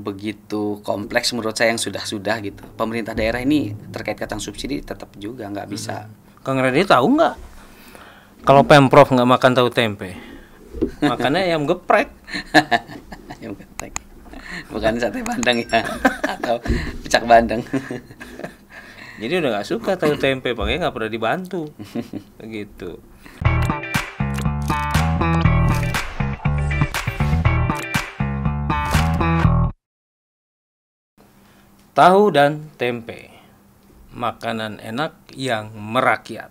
begitu kompleks menurut saya yang sudah-sudah gitu. Pemerintah daerah ini terkait kacang subsidi tetap juga nggak hmm. bisa. Kang Redi tahu nggak kalau pemprov nggak makan tahu tempe, makannya ayam geprek. ayam geprek, bukan sate bandeng ya atau pecak bandeng. Jadi udah nggak suka tahu tempe, makanya nggak pernah dibantu, begitu. tahu dan tempe makanan enak yang merakyat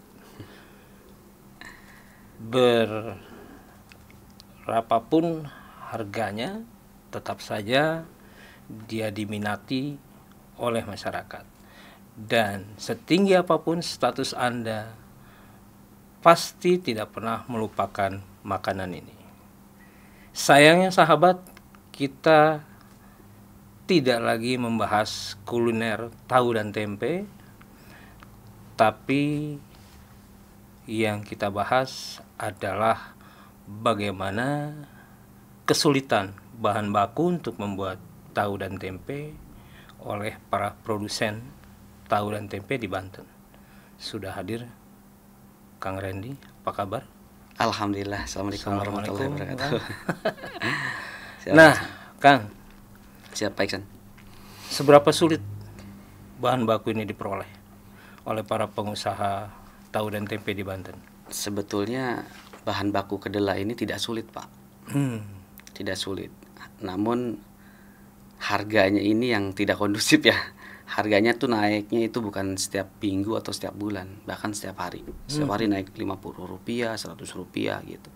berapapun harganya tetap saja dia diminati oleh masyarakat dan setinggi apapun status Anda pasti tidak pernah melupakan makanan ini sayangnya sahabat kita tidak lagi membahas kuliner tahu dan tempe, tapi yang kita bahas adalah bagaimana kesulitan bahan baku untuk membuat tahu dan tempe oleh para produsen tahu dan tempe di Banten. Sudah hadir Kang Randy, apa kabar? Alhamdulillah, Assalamualaikum warahmatullahi wabarakatuh. nah, Kang, Siap Pak Iksan. Seberapa sulit bahan baku ini diperoleh oleh para pengusaha tahu dan tempe di Banten? Sebetulnya bahan baku kedelai ini tidak sulit Pak. Hmm. Tidak sulit. Namun harganya ini yang tidak kondusif ya harganya tuh naiknya itu bukan setiap minggu atau setiap bulan bahkan setiap hari setiap hmm. hari naik 50 rupiah 100 rupiah gitu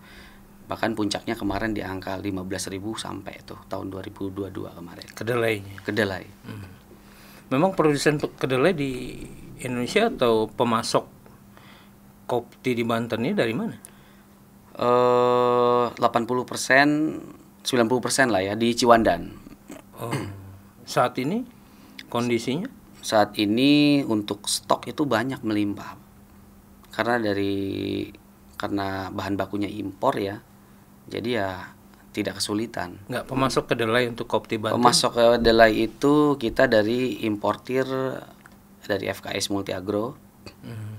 bahkan puncaknya kemarin di angka 15.000 sampai tuh tahun 2022 kemarin kedelai kedelai hmm. memang produsen kedelai di Indonesia atau pemasok kopi di Banten ini dari mana eh uh, 80 90 lah ya di Ciwandan oh. saat ini kondisinya saat ini untuk stok itu banyak melimpah karena dari karena bahan bakunya impor ya jadi ya tidak kesulitan. Enggak pemasok kedelai untuk Kopti Banten. Pemasok kedelai itu kita dari importir dari FKS Multiagro. Hmm.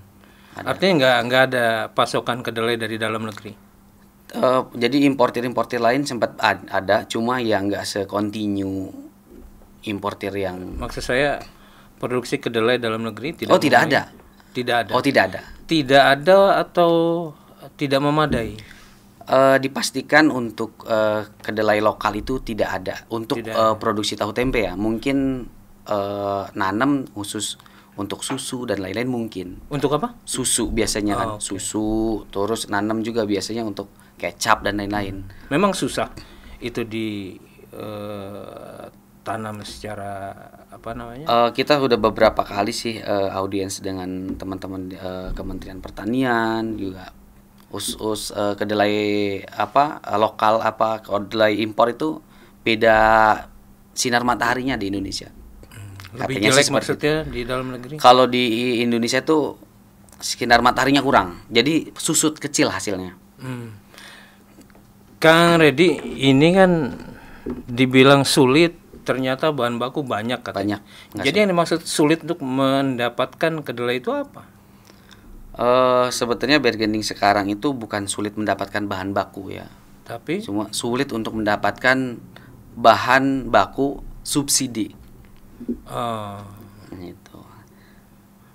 Artinya enggak enggak ada pasokan kedelai dari dalam negeri. Uh, jadi importir-importir lain sempat ada, cuma ya nggak sekontinu importir yang. Maksud saya produksi kedelai dalam negeri tidak. Oh tidak ada. Tidak ada. Oh tidak ada. Tidak ada atau tidak memadai. Uh, dipastikan untuk uh, kedelai lokal itu tidak ada untuk tidak. Uh, produksi tahu tempe ya mungkin uh, nanam khusus untuk susu dan lain-lain mungkin untuk apa susu biasanya kan. oh, kan okay. susu terus nanam juga biasanya untuk kecap dan lain-lain hmm. memang susah itu di uh, tanam secara apa namanya? Uh, kita udah beberapa kali sih uh, audiens dengan teman-teman uh, Kementerian Pertanian juga usus uh, eh, kedelai apa uh, lokal apa kedelai impor itu beda sinar mataharinya di Indonesia. Hmm, lebih Katanya jelek maksudnya di dalam negeri. Kalau di Indonesia itu sinar mataharinya kurang, jadi susut kecil hasilnya. Hmm. Kang Redi, ini kan dibilang sulit, ternyata bahan baku banyak katanya. Banyak. Jadi sih. yang dimaksud sulit untuk mendapatkan kedelai itu apa? Uh, sebetulnya bargaining sekarang itu bukan sulit mendapatkan bahan baku ya. Tapi cuma sulit untuk mendapatkan bahan baku subsidi. Uh. Oh. Itu.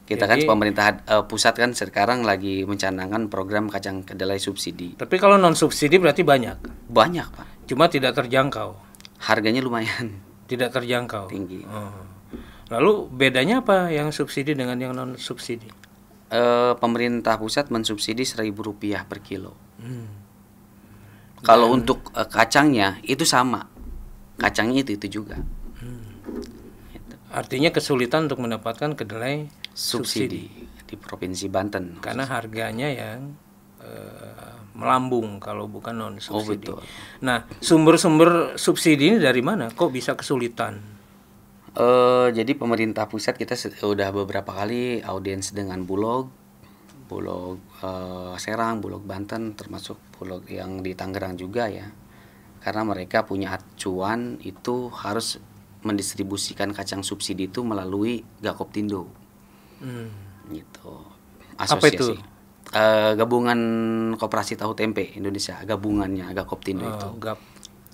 Kita kan Jadi, kan pemerintah uh, pusat kan sekarang lagi mencanangkan program kacang kedelai subsidi. Tapi kalau non subsidi berarti banyak. Banyak pak. Cuma tidak terjangkau. Harganya lumayan. Tidak terjangkau. Tinggi. Uh. Lalu bedanya apa yang subsidi dengan yang non subsidi? e, pemerintah pusat mensubsidi seribu rupiah per kilo. Hmm. Kalau hmm. untuk e, kacangnya itu sama, kacangnya itu itu juga. Hmm. Gitu. Artinya kesulitan untuk mendapatkan kedelai subsidi, subsidi di provinsi Banten. Karena khususnya. harganya yang e, melambung kalau bukan non subsidi. Oh, Nah sumber-sumber subsidi ini dari mana? Kok bisa kesulitan? Uh, jadi pemerintah pusat kita sudah beberapa kali audiens dengan Bulog, Bulog uh, Serang, Bulog Banten, termasuk Bulog yang di Tangerang juga ya. Karena mereka punya acuan itu harus mendistribusikan kacang subsidi itu melalui Gakoptindo. Hmm. Gitu. Asosiasi. Apa itu? Uh, gabungan Koperasi Tahu Tempe Indonesia, gabungannya Gakoptindo uh, oh, itu. Gap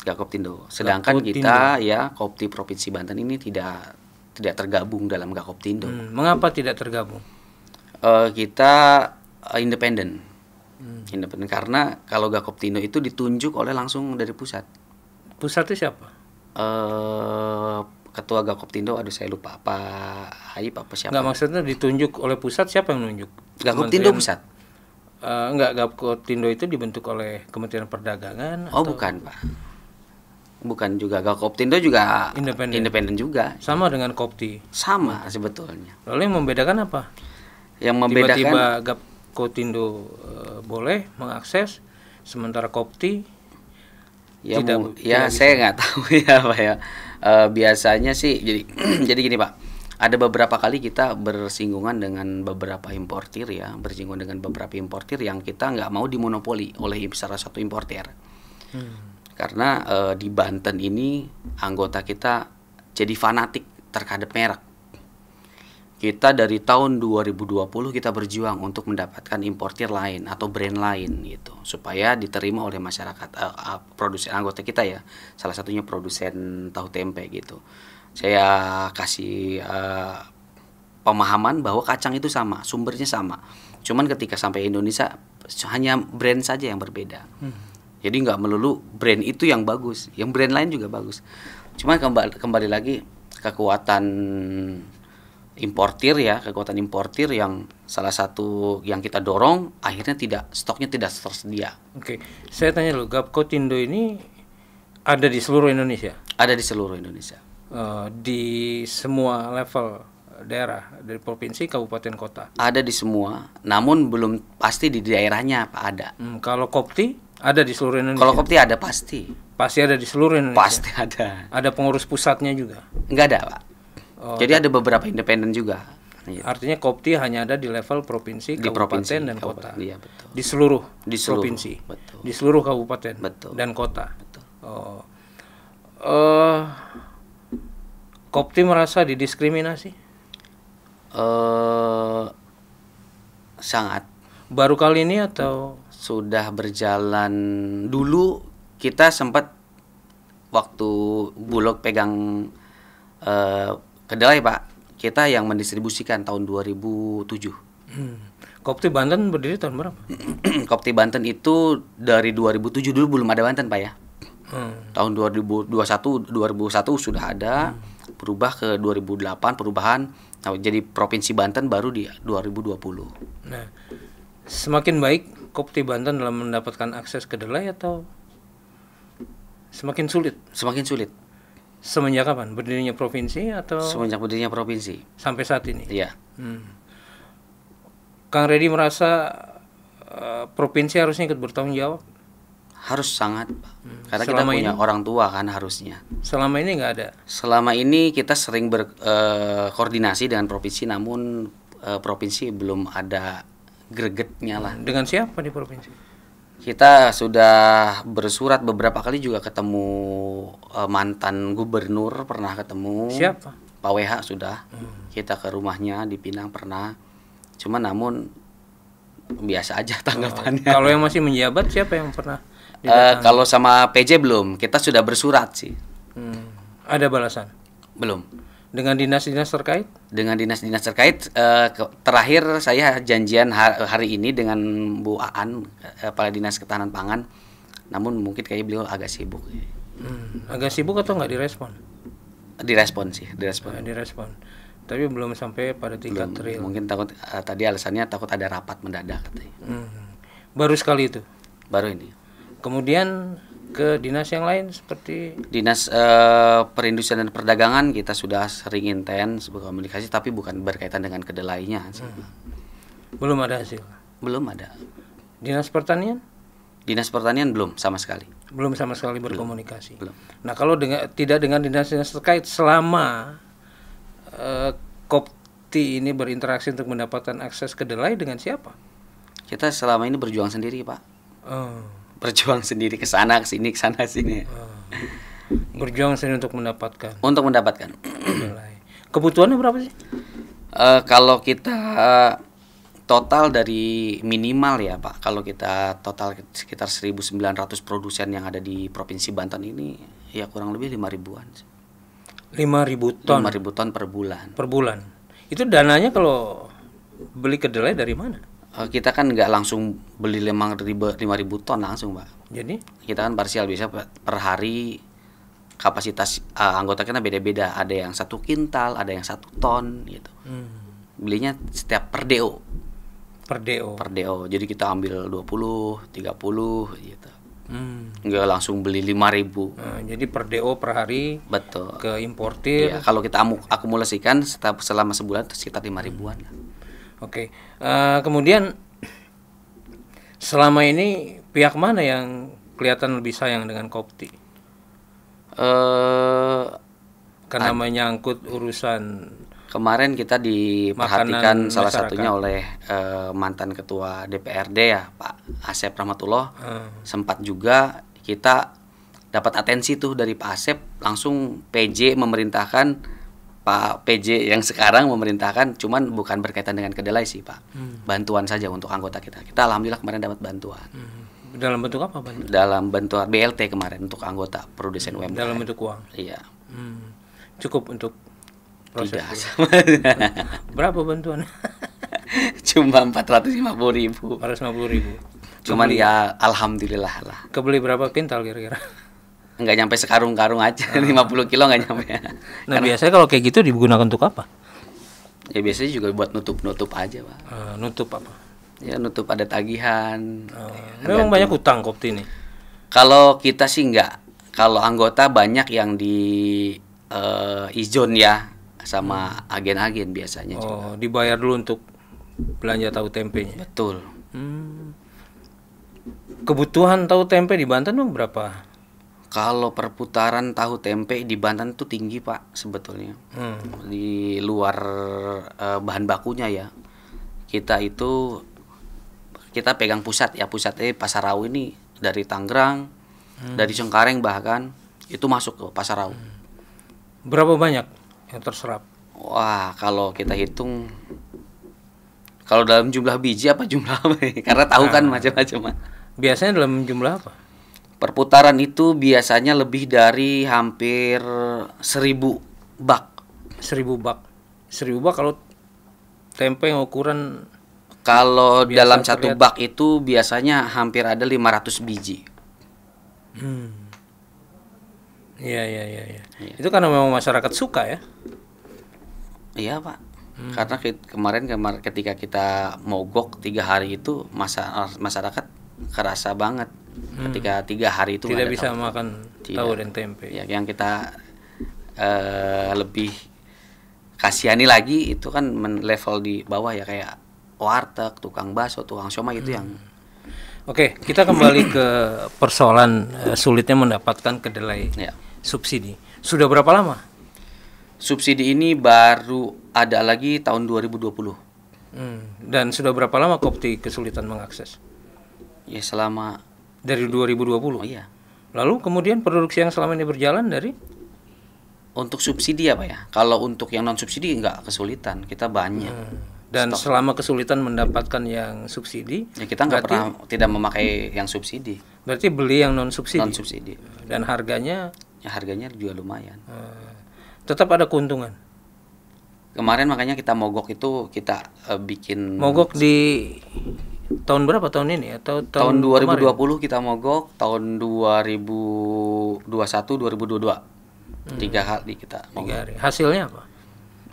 gak Koptindo. Sedangkan Gakoptindo. kita ya Kopti Provinsi Banten ini tidak tidak tergabung dalam Gakoptindo. Hmm, mengapa tidak tergabung? Uh, kita uh, independen. Hmm. Independen karena kalau Gakoptindo itu ditunjuk oleh langsung dari pusat. Pusatnya siapa? Uh, ketua Gakoptindo aduh saya lupa apa Hai apa siapa nggak maksudnya ditunjuk oleh pusat siapa yang nunjuk Gakoptindo pusat uh, nggak Gakoptindo itu dibentuk oleh Kementerian Perdagangan oh atau? bukan pak bukan juga gak Koptindo juga independen juga sama dengan Kopti sama sebetulnya lalu yang membedakan apa yang membedakan tiba-tiba gap Koptindo e, boleh mengakses sementara Kopti ya tidak, mu, ya tidak saya nggak tahu ya pak ya e, biasanya sih jadi jadi gini pak ada beberapa kali kita bersinggungan dengan beberapa importir ya bersinggungan dengan beberapa importir yang kita nggak mau dimonopoli oleh salah satu importir hmm karena e, di Banten ini anggota kita jadi fanatik terhadap merek. Kita dari tahun 2020 kita berjuang untuk mendapatkan importir lain atau brand lain gitu supaya diterima oleh masyarakat uh, produsen anggota kita ya. Salah satunya produsen tahu tempe gitu. Saya kasih uh, pemahaman bahwa kacang itu sama, sumbernya sama. Cuman ketika sampai Indonesia hanya brand saja yang berbeda. Hmm jadi nggak melulu brand itu yang bagus, yang brand lain juga bagus. Cuma kembali, kembali lagi kekuatan importir ya, kekuatan importir yang salah satu yang kita dorong akhirnya tidak stoknya tidak tersedia. Oke, saya tanya lu Gapco Tindo ini ada di seluruh Indonesia? Ada di seluruh Indonesia. Eh, di semua level daerah dari provinsi kabupaten kota ada di semua namun belum pasti di daerahnya apa ada hmm, kalau kopti ada di seluruh Indonesia. Kalau Kopti ada pasti. Pasti ada di seluruh Indonesia. Pasti ada. Ada pengurus pusatnya juga. Enggak ada, Pak. Oh, Jadi ada beberapa independen juga. Iya. Artinya Kopti hanya ada di level provinsi, di kabupaten provinsi, dan kota. Iya, betul. Di seluruh di seluruh, provinsi. Betul. Di seluruh kabupaten betul. dan kota. Betul. Oh. Uh, Kopti merasa didiskriminasi? Uh, sangat. Baru kali ini atau sudah berjalan dulu kita sempat waktu Bulog pegang uh, kedelai pak kita yang mendistribusikan tahun 2007 hmm. Kopti Banten berdiri tahun berapa? Kopti Banten itu dari 2007 dulu belum ada Banten pak ya hmm. tahun 2021 2001 sudah ada hmm. berubah ke 2008 perubahan nah, jadi provinsi Banten baru di 2020 nah semakin baik Kopti Banten dalam mendapatkan akses kedelai atau semakin sulit? Semakin sulit. Semenjak kapan? Berdirinya provinsi atau? Semenjak berdirinya provinsi. Sampai saat ini? Iya. Hmm. Kang Redi merasa uh, provinsi harusnya ikut bertanggung jawab? Harus sangat, Hmm. Karena Selama kita punya ini? orang tua kan harusnya. Selama ini nggak ada? Selama ini kita sering berkoordinasi eh, uh, dengan provinsi, namun uh, provinsi belum ada gregetnya lah. Dengan siapa di provinsi? Kita sudah bersurat beberapa kali juga ketemu uh, mantan gubernur pernah ketemu. Siapa? Pak WH sudah. Hmm. Kita ke rumahnya di Pinang pernah. Cuma namun biasa aja oh, tanggapannya. Oh, kalau yang masih menjabat siapa yang pernah? Uh, kalau sama PJ belum. Kita sudah bersurat sih. Hmm. Ada balasan? Belum dengan dinas-dinas terkait? Dengan dinas-dinas terkait. Uh, terakhir saya janjian hari, ini dengan Bu Aan, kepala dinas ketahanan pangan. Namun mungkin kayaknya beliau agak sibuk. Hmm, agak sibuk atau nggak direspon? Direspon sih, direspon. Nah, direspon. Tapi belum sampai pada tingkat belum, Mungkin takut uh, tadi alasannya takut ada rapat mendadak Hmm. Baru sekali itu. Baru ini. Kemudian ke dinas yang lain seperti dinas eh, perindustrian dan perdagangan kita sudah sering intens berkomunikasi tapi bukan berkaitan dengan kedelainya hmm. belum ada hasil belum ada dinas pertanian dinas pertanian belum sama sekali belum sama sekali berkomunikasi belum. belum. nah kalau dengan tidak dengan dinas-dinas terkait selama eh, kopti ini berinteraksi untuk mendapatkan akses kedelai dengan siapa kita selama ini berjuang sendiri pak oh berjuang sendiri ke sana ke sini ke sana sini. Ah. Berjuang sendiri untuk mendapatkan. Untuk mendapatkan. Kebutuhannya berapa sih? Uh, kalau kita uh, total dari minimal ya Pak, kalau kita total sekitar 1.900 produsen yang ada di Provinsi Banten ini ya kurang lebih 5 ribuan. 5 ribu ton. 5 ribu ton per bulan. Per bulan. Itu dananya kalau beli kedelai dari mana? Eh, kita kan nggak langsung beli lima ribu, lima ribu ton langsung mbak jadi kita kan parsial biasa per hari kapasitas uh, anggota kita beda-beda ada yang satu kintal ada yang satu ton gitu hmm. belinya setiap per do per do per do jadi kita ambil dua puluh, tiga puluh, gitu hmm. nggak langsung beli lima ribu nah, jadi per do per hari betul ke importir ya, kalau kita akumulasikan setiap selama sebulan sekitar lima ribuan hmm. Oke. Okay. Uh, eh, kemudian selama ini pihak mana yang kelihatan lebih sayang dengan Kopti? Uh, Karena menyangkut urusan kemarin kita diperhatikan salah satunya oleh uh, mantan ketua DPRD ya Pak Asep Rahmatullah uh. sempat juga kita dapat atensi tuh dari Pak Asep langsung PJ memerintahkan Pak PJ yang sekarang memerintahkan cuman bukan berkaitan dengan kedelai sih Pak. Hmm. Bantuan saja untuk anggota kita. Kita alhamdulillah kemarin dapat bantuan. Hmm. Dalam bentuk apa Pak? Dalam bentuk BLT kemarin untuk anggota produsen hmm. UMKM. Dalam bentuk uang. Iya. Hmm. Cukup untuk proses. Tidak. Berapa bantuan? Cuma empat ratus lima puluh ribu. puluh ribu. Cuman Kebeli. ya alhamdulillah lah. Kebeli berapa pintal kira-kira? nggak nyampe sekarung-karung aja ah. lima puluh kilo nggak nyampe nah Karena, biasanya kalau kayak gitu digunakan untuk apa ya biasanya juga buat nutup-nutup aja pak uh, nutup apa ya nutup ada tagihan uh, memang memang banyak hutang kopti ini kalau kita sih nggak kalau anggota banyak yang di uh, izon ya sama hmm. agen-agen biasanya oh juga. dibayar dulu untuk belanja tahu tempe betul hmm. kebutuhan tahu tempe di Banten berapa kalau perputaran tahu tempe di Banten tuh tinggi pak sebetulnya hmm. di luar uh, bahan bakunya ya kita itu kita pegang pusat ya pusatnya eh, pasar raw ini dari Tangerang hmm. dari Cengkareng bahkan itu masuk ke pasar raw hmm. berapa banyak yang terserap wah kalau kita hitung kalau dalam jumlah biji apa jumlah apa ya? karena tahu kan nah. macam-macam biasanya dalam jumlah apa Perputaran itu biasanya lebih dari hampir seribu bak. Seribu bak. Seribu bak kalau tempe yang ukuran kalau dalam terlihat. satu bak itu biasanya hampir ada 500 biji. Hmm. Iya, iya, iya, iya. Ya. Itu karena memang masyarakat suka ya. Iya, Pak. Hmm. Karena kemarin kemarin ketika kita mogok tiga hari itu masa masyarakat kerasa banget hmm. ketika tiga hari itu tidak bisa tahu. makan tidak. tahu dan tempe ya yang kita uh, lebih kasihani lagi itu kan men level di bawah ya kayak warteg tukang baso tukang siomay itu hmm. yang Oke, kita kembali ke persoalan uh, sulitnya mendapatkan kedelai ya. subsidi. Sudah berapa lama? Subsidi ini baru ada lagi tahun 2020. Hmm. Dan sudah berapa lama Kopti kesulitan mengakses? Ya selama dari 2020. Iya. Lalu kemudian produksi yang selama ini berjalan dari untuk subsidi apa ya? Kalau untuk yang non subsidi nggak kesulitan, kita banyak. Hmm. Dan stok. selama kesulitan mendapatkan yang subsidi, ya kita nggak pernah tidak memakai yang subsidi. Berarti beli yang non subsidi. Non subsidi. Dan harganya? Ya, harganya juga lumayan. Hmm. Tetap ada keuntungan. Kemarin makanya kita mogok itu kita uh, bikin mogok di tahun berapa tahun ini atau tahun, tahun 2020 kemarin? kita mogok tahun 2021 2022 hmm. tiga hari kita mogok. tiga hari hasilnya apa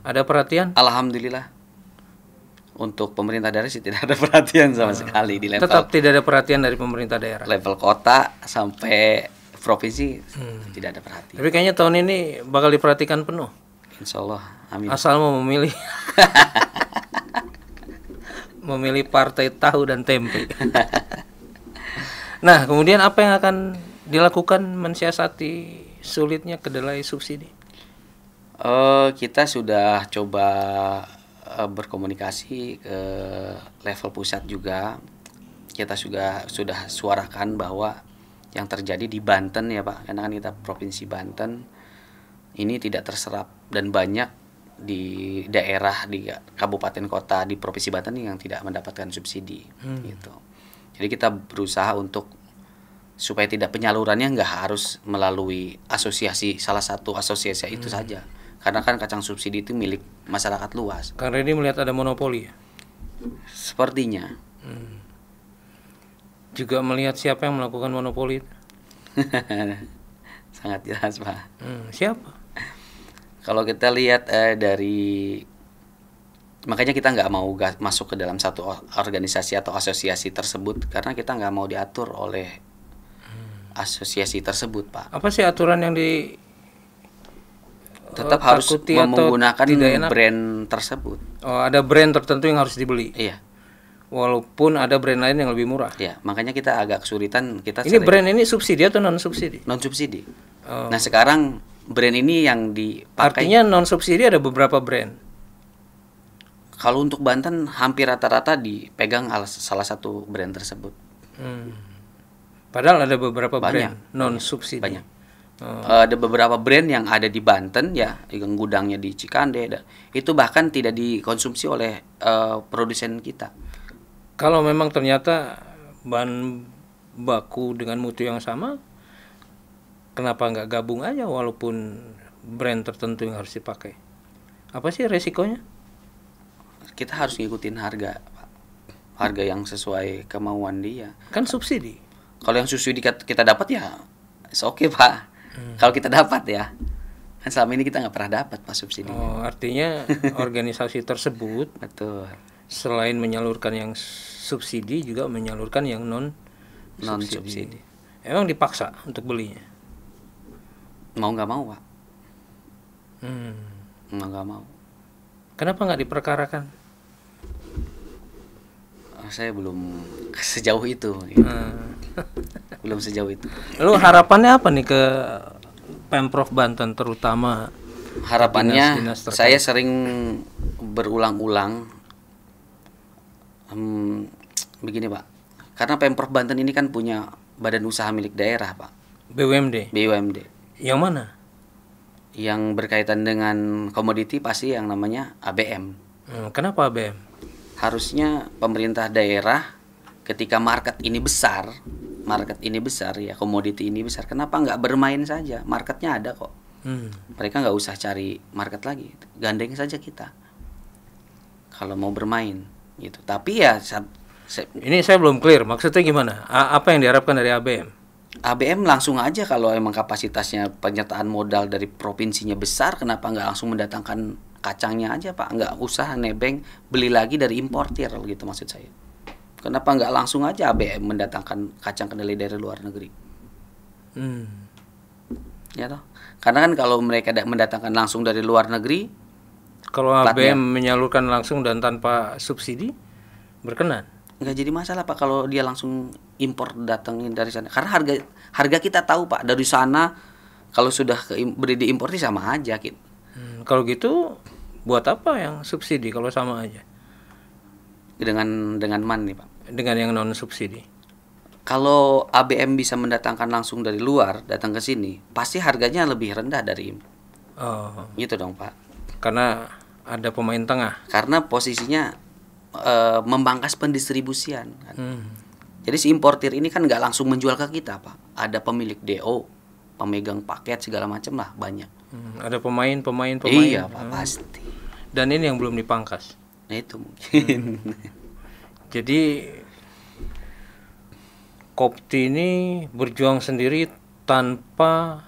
ada perhatian alhamdulillah untuk pemerintah daerah sih tidak ada perhatian sama hmm. sekali di level tetap tidak ada perhatian dari pemerintah daerah level kota sampai provinsi hmm. tidak ada perhatian tapi kayaknya tahun ini bakal diperhatikan penuh insyaallah amin asal mau memilih memilih partai tahu dan tempe. nah, kemudian apa yang akan dilakukan mensiasati sulitnya kedelai subsidi? Uh, kita sudah coba uh, berkomunikasi ke level pusat juga. Kita sudah sudah suarakan bahwa yang terjadi di Banten ya Pak, karena kan kita provinsi Banten ini tidak terserap dan banyak di daerah di kabupaten kota di provinsi Banten yang tidak mendapatkan subsidi hmm. gitu. Jadi kita berusaha untuk supaya tidak penyalurannya nggak harus melalui asosiasi salah satu asosiasi itu hmm. saja. Karena kan kacang subsidi itu milik masyarakat luas. Karena ini melihat ada monopoli. Ya? Sepertinya. Hmm. Juga melihat siapa yang melakukan monopoli. Sangat jelas pak. Hmm, siapa? Kalau kita lihat eh, dari makanya kita nggak mau masuk ke dalam satu organisasi atau asosiasi tersebut karena kita nggak mau diatur oleh hmm. asosiasi tersebut, Pak. Apa sih aturan yang di tetap eh, harus menggunakan tidak brand tersebut. Oh, ada brand tertentu yang harus dibeli. Iya. Walaupun ada brand lain yang lebih murah. Iya, makanya kita agak kesulitan kita Ini brand ini subsidi atau non subsidi? Non subsidi. Oh. Nah, sekarang brand ini yang dipakai. Artinya non subsidi ada beberapa brand. Kalau untuk Banten hampir rata-rata dipegang salah satu brand tersebut. Hmm. Padahal ada beberapa banyak, brand non subsidi. Banyak. Oh. Eh, ada beberapa brand yang ada di Banten ya, yang gudangnya di Cikande, itu bahkan tidak dikonsumsi oleh uh, produsen kita. Kalau memang ternyata bahan baku dengan mutu yang sama, kenapa nggak gabung aja walaupun brand tertentu yang harus dipakai apa sih resikonya kita harus ngikutin harga harga yang sesuai kemauan dia kan subsidi kalau yang subsidi kita dapat ya oke okay, Pak hmm. kalau kita dapat ya kan selama ini kita nggak pernah dapat Pak subsidi oh artinya organisasi tersebut betul selain menyalurkan yang subsidi juga menyalurkan yang non non -subsidi. emang dipaksa untuk belinya mau nggak mau pak hmm. mau nggak mau kenapa nggak diperkarakan ah, saya belum sejauh itu hmm. belum sejauh itu lalu harapannya apa nih ke pemprov Banten terutama harapannya dinas, dinas saya sering berulang-ulang hmm, begini pak karena pemprov Banten ini kan punya badan usaha milik daerah pak BUMD BUMD yang mana? Yang berkaitan dengan komoditi pasti yang namanya ABM. Hmm, kenapa ABM? Harusnya pemerintah daerah ketika market ini besar, market ini besar ya, komoditi ini besar, kenapa nggak bermain saja? Marketnya ada kok. Hmm. Mereka nggak usah cari market lagi, gandeng saja kita. Kalau mau bermain gitu. Tapi ya ini saya belum clear. Maksudnya gimana? A apa yang diharapkan dari ABM? ABM langsung aja kalau emang kapasitasnya penyertaan modal dari provinsinya besar, kenapa nggak langsung mendatangkan kacangnya aja Pak? Nggak usah nebeng beli lagi dari importir gitu maksud saya. Kenapa nggak langsung aja ABM mendatangkan kacang kedelai dari luar negeri? Hmm. Ya toh. Karena kan kalau mereka mendatangkan langsung dari luar negeri, kalau platnya, menyalurkan langsung dan tanpa subsidi, berkenan nggak jadi masalah pak kalau dia langsung impor datangin dari sana karena harga harga kita tahu pak dari sana kalau sudah ke, beri diimporti sama aja gitu hmm, kalau gitu buat apa yang subsidi kalau sama aja dengan dengan man nih pak dengan yang non subsidi kalau ABM bisa mendatangkan langsung dari luar datang ke sini pasti harganya lebih rendah dari impor oh. gitu dong pak karena ada pemain tengah karena posisinya e, membangkas pendistribusian. Kan. Hmm. Jadi si importir ini kan nggak langsung menjual ke kita, Pak. Ada pemilik DO, pemegang paket segala macam lah banyak. Hmm, ada pemain, pemain, pemain. Iya, Pak, hmm. pasti. Dan ini yang belum dipangkas. Nah, itu mungkin. Hmm. Jadi Kopti ini berjuang sendiri tanpa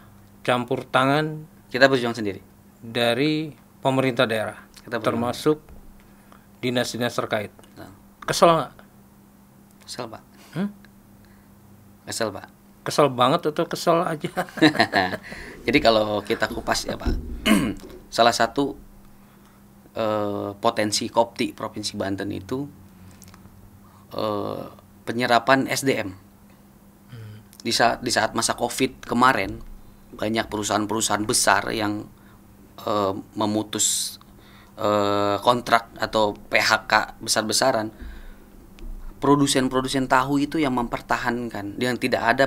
campur tangan kita berjuang sendiri dari pemerintah daerah kita termasuk dinas-dinas terkait. Nah. Kesel nggak? Kesel pak. Hmm? Kesel pak. Kesel banget atau kesel aja? Jadi kalau kita kupas ya pak, salah satu eh, potensi kopti provinsi Banten itu eh, penyerapan SDM. Hmm. Di saat di saat masa COVID kemarin banyak perusahaan-perusahaan besar yang eh, memutus uh, kontrak atau PHK besar-besaran produsen-produsen tahu itu yang mempertahankan yang tidak ada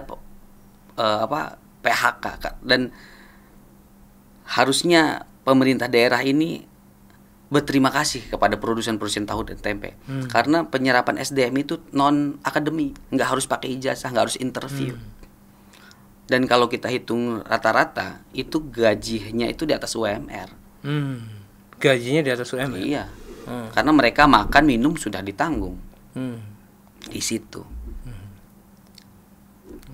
uh, apa PHK dan harusnya pemerintah daerah ini berterima kasih kepada produsen-produsen tahu dan tempe hmm. karena penyerapan SDM itu non akademi nggak harus pakai ijazah nggak harus interview hmm. dan kalau kita hitung rata-rata itu gajinya itu di atas UMR hmm gajinya di atas UMR ya? iya hmm. karena mereka makan minum sudah ditanggung hmm. di situ hmm.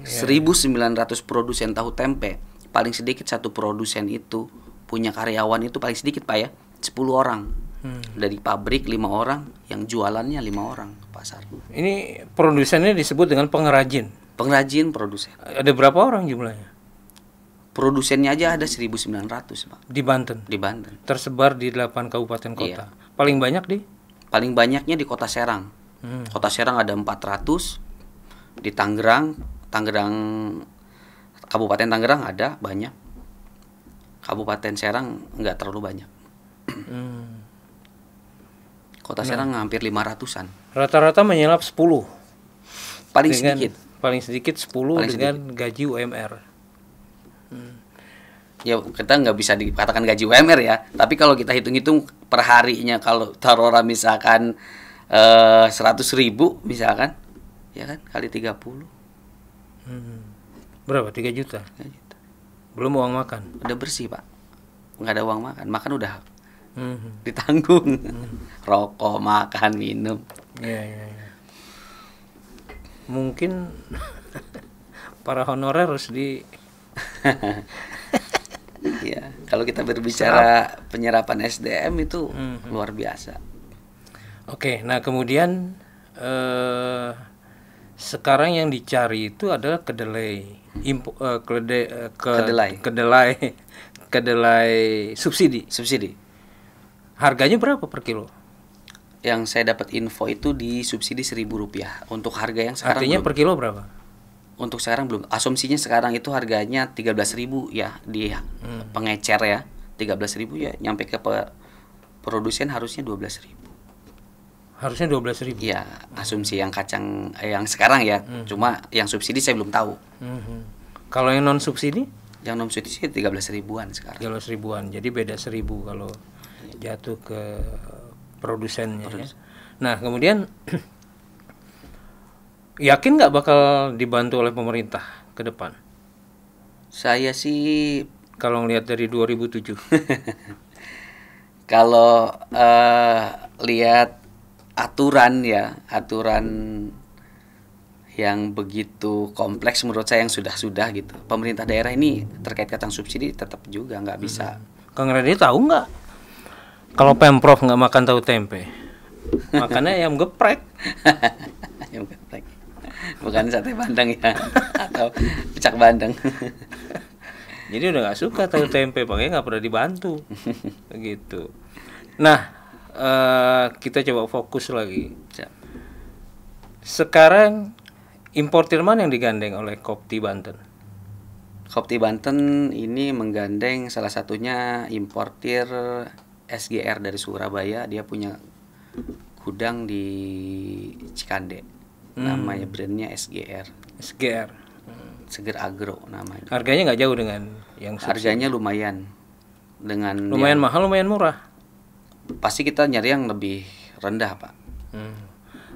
yeah. Iya, iya. 1.900 produsen tahu tempe paling sedikit satu produsen itu punya karyawan itu paling sedikit pak ya 10 orang hmm. dari pabrik lima orang yang jualannya lima orang ke pasar ini produsennya disebut dengan pengrajin pengrajin produsen ada berapa orang jumlahnya Produsennya aja ada 1.900, Pak. Di Banten. Di Banten. Tersebar di 8 kabupaten iya. kota. Iya. Paling banyak di? Paling banyaknya di Kota Serang. Hmm. Kota Serang ada 400. Di Tangerang, Tangerang Kabupaten Tangerang ada banyak. Kabupaten Serang nggak terlalu banyak. Hmm. Kota nah. Serang hampir 500-an. Rata-rata menyelap 10. Paling dengan, sedikit. Paling sedikit 10 paling dengan sedikit. gaji UMR. Ya kita nggak bisa dikatakan gaji UMR ya, tapi kalau kita hitung-hitung perharinya kalau tarora misalkan eh, seratus ribu misalkan, ya kan kali 30 hmm. Berapa? tiga juta? juta. Belum uang makan? Udah bersih pak, nggak ada uang makan, makan udah hmm. ditanggung, hmm. rokok, makan, minum. Ya, ya, ya. Mungkin para honorer harus di Iya, kalau kita berbicara Serap. penyerapan SDM itu hmm. luar biasa. Oke, nah kemudian eh, sekarang yang dicari itu adalah kedelai, Impo, eh, eh, kedelai, kedelai, kedelai subsidi. Subsidi. Harganya berapa per kilo? Yang saya dapat info itu di subsidi seribu rupiah untuk harga yang sekarang. Artinya per kilo berapa? untuk sekarang belum. Asumsinya sekarang itu harganya 13.000 ya di hmm. pengecer ya. 13.000 ya nyampe ke produsen harusnya 12.000. Harusnya 12.000. Iya, asumsi yang kacang eh, yang sekarang ya. Hmm. Cuma yang subsidi saya belum tahu. Hmm. Kalau yang non subsidi? Yang non subsidi 13 ribuan sekarang. 13 ribuan. Jadi beda 1000 kalau iya. jatuh ke produsennya. Ya. Produsen. Ya. Nah, kemudian yakin nggak bakal dibantu oleh pemerintah ke depan? Saya sih kalau ngelihat dari 2007. kalau uh, lihat aturan ya, aturan yang begitu kompleks menurut saya yang sudah-sudah gitu. Pemerintah daerah ini terkait kacang subsidi tetap juga nggak bisa. Mm-hmm. Kang Redi tahu nggak kalau pemprov nggak makan tahu tempe? Makannya ayam geprek. ayam geprek bukan sate bandeng ya atau pecak bandeng jadi udah nggak suka tahu tempe makanya nggak pernah dibantu gitu nah uh, kita coba fokus lagi sekarang importir mana yang digandeng oleh Kopti Banten Kopti Banten ini menggandeng salah satunya importir SGR dari Surabaya dia punya gudang di Cikande hmm. namanya brandnya SGR SGR hmm. Seger Agro namanya harganya nggak jauh dengan yang subsidi. harganya lumayan dengan lumayan yang, mahal lumayan murah pasti kita nyari yang lebih rendah pak hmm.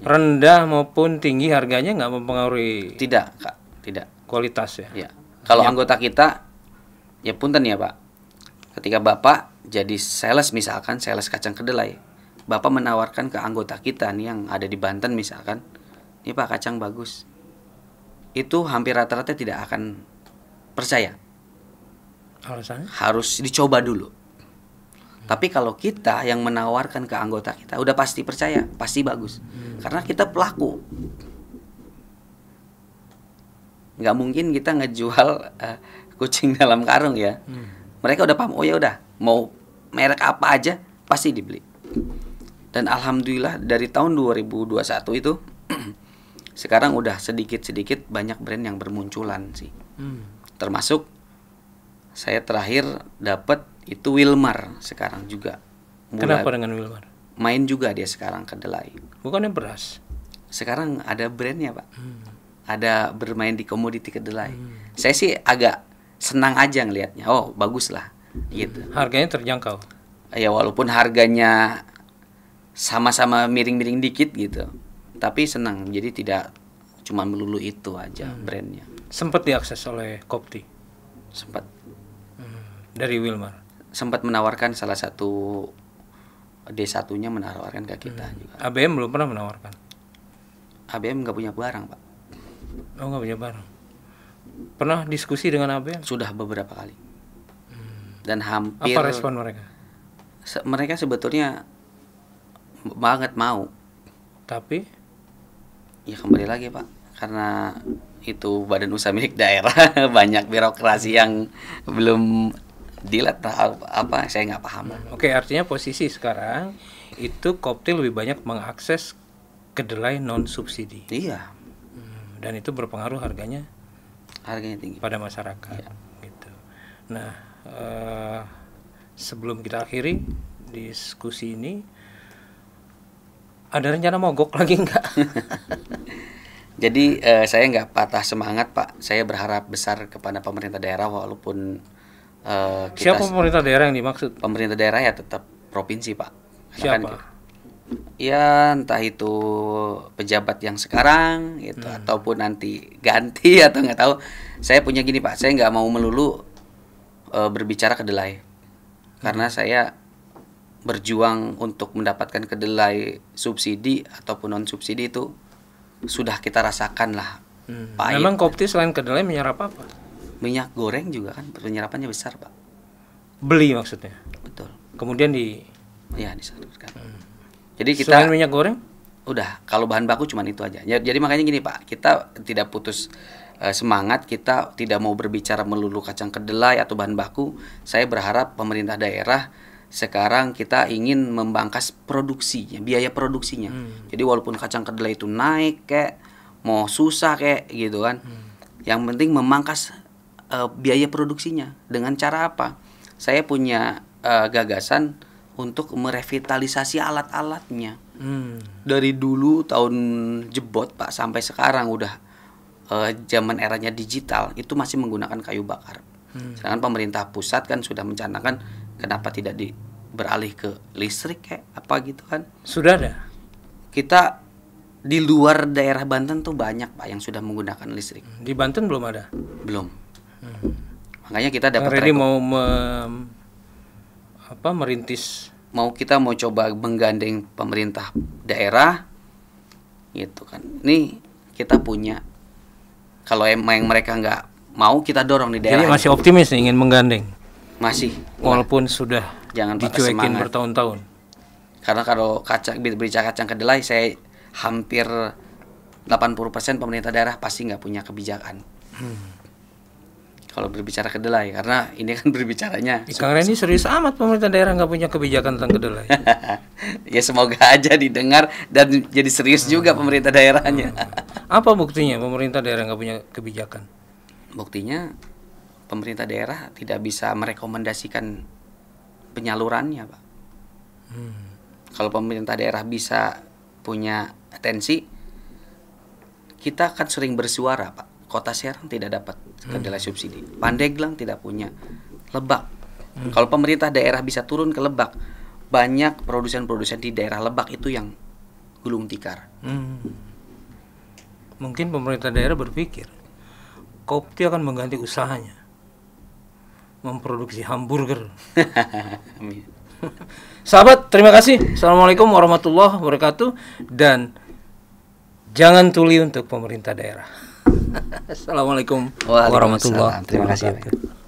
rendah maupun tinggi harganya nggak mempengaruhi tidak kak tidak kualitas ya, ya. kalau iya. anggota kita ya punten ya pak ketika bapak jadi sales misalkan sales kacang kedelai bapak menawarkan ke anggota kita nih yang ada di Banten misalkan ini pak kacang bagus itu hampir rata-rata tidak akan percaya alasannya harus dicoba dulu tapi kalau kita yang menawarkan ke anggota kita udah pasti percaya pasti bagus hmm. karena kita pelaku nggak mungkin kita ngejual uh, kucing dalam karung ya hmm. mereka udah paham oh ya udah mau merek apa aja pasti dibeli dan alhamdulillah dari tahun 2021 itu sekarang udah sedikit-sedikit banyak brand yang bermunculan sih. Hmm. Termasuk saya terakhir dapat itu Wilmar sekarang juga. Mulai Kenapa dengan Wilmar? Main juga dia sekarang kedelai. Bukannya beras? Sekarang ada brandnya pak. Hmm. Ada bermain di komoditi kedelai. Hmm. Saya sih agak senang aja ngelihatnya. Oh bagus lah. Gitu. Harganya terjangkau. Ya walaupun harganya sama-sama miring-miring dikit gitu tapi senang jadi tidak cuma melulu itu aja hmm. brandnya sempat diakses oleh Kopti sempat hmm. dari Wilmar sempat menawarkan salah satu d satunya menawarkan ke kita hmm. juga. ABM belum pernah menawarkan. ABM nggak punya barang, Pak. Oh, nggak punya barang. Pernah diskusi dengan ABM? Sudah beberapa kali. Hmm. Dan hampir Apa respon mereka? Se mereka sebetulnya banget mau. Tapi ya kembali lagi pak karena itu badan usaha milik daerah banyak birokrasi yang belum dilihat apa saya nggak paham oke artinya posisi sekarang itu kopti lebih banyak mengakses kedelai non subsidi iya hmm, dan itu berpengaruh harganya harganya tinggi pada masyarakat iya. gitu nah eh, sebelum kita akhiri diskusi ini ada rencana mogok lagi enggak? Jadi uh, saya nggak patah semangat Pak. Saya berharap besar kepada pemerintah daerah walaupun uh, kita Siapa pemerintah daerah yang dimaksud? pemerintah daerah ya tetap provinsi Pak. Karena kan Siapa? kan- ya entah itu pejabat yang sekarang itu hmm. ataupun nanti ganti atau nggak tahu. Saya punya gini Pak. Saya nggak mau melulu eh, berbicara kedelai karena hmm. saya berjuang untuk mendapatkan kedelai subsidi ataupun non subsidi itu sudah kita rasakan lah. Hmm. Memang Kopti selain kedelai menyerap apa? Minyak goreng juga kan penyerapannya besar pak. Beli maksudnya? Betul. Kemudian di? Ya disalurkan. Hmm. Jadi kita. Selain minyak goreng? Udah kalau bahan baku cuma itu aja. Jadi makanya gini pak, kita tidak putus eh, semangat kita tidak mau berbicara melulu kacang kedelai atau bahan baku. Saya berharap pemerintah daerah sekarang kita ingin membangkas produksinya, biaya produksinya. Hmm. Jadi walaupun kacang kedelai itu naik kayak mau susah kayak gitu kan. Hmm. Yang penting memangkas uh, biaya produksinya dengan cara apa? Saya punya uh, gagasan untuk merevitalisasi alat-alatnya. Hmm. Dari dulu tahun jebot Pak sampai sekarang udah uh, zaman eranya digital itu masih menggunakan kayu bakar. Hmm. Sedangkan pemerintah pusat kan sudah mencanangkan hmm kenapa tidak di beralih ke listrik kayak apa gitu kan sudah ada kita di luar daerah Banten tuh banyak pak yang sudah menggunakan listrik di Banten belum ada belum hmm. makanya kita dapat ini mau me apa merintis mau kita mau coba menggandeng pemerintah daerah gitu kan Nih kita punya kalau emang mereka nggak mau kita dorong di daerah jadi masih optimis nih, ingin menggandeng masih. Walaupun nah, sudah jangan dicuekin semangat. bertahun-tahun. Karena kalau kacang berbicara kacang kedelai saya hampir 80% pemerintah daerah pasti nggak punya kebijakan. Hmm. Kalau berbicara kedelai, karena ini kan berbicaranya. Kang ini serius amat pemerintah daerah nggak punya kebijakan tentang kedelai. ya semoga aja didengar dan jadi serius hmm. juga pemerintah daerahnya. Hmm. Apa buktinya pemerintah daerah nggak punya kebijakan? Buktinya pemerintah daerah tidak bisa merekomendasikan penyalurannya, Pak. Hmm. Kalau pemerintah daerah bisa punya atensi, kita akan sering bersuara, Pak. Kota Serang tidak dapat kendala hmm. subsidi, Pandeglang tidak punya, Lebak. Hmm. Kalau pemerintah daerah bisa turun ke Lebak, banyak produsen-produsen di daerah Lebak itu yang gulung tikar. Hmm. Mungkin pemerintah daerah berpikir, kopi akan mengganti usahanya memproduksi hamburger. Sahabat, terima kasih. Assalamualaikum warahmatullahi wabarakatuh dan jangan tuli untuk pemerintah daerah. Assalamualaikum warahmatullahi wabarakatuh. Terima kasih.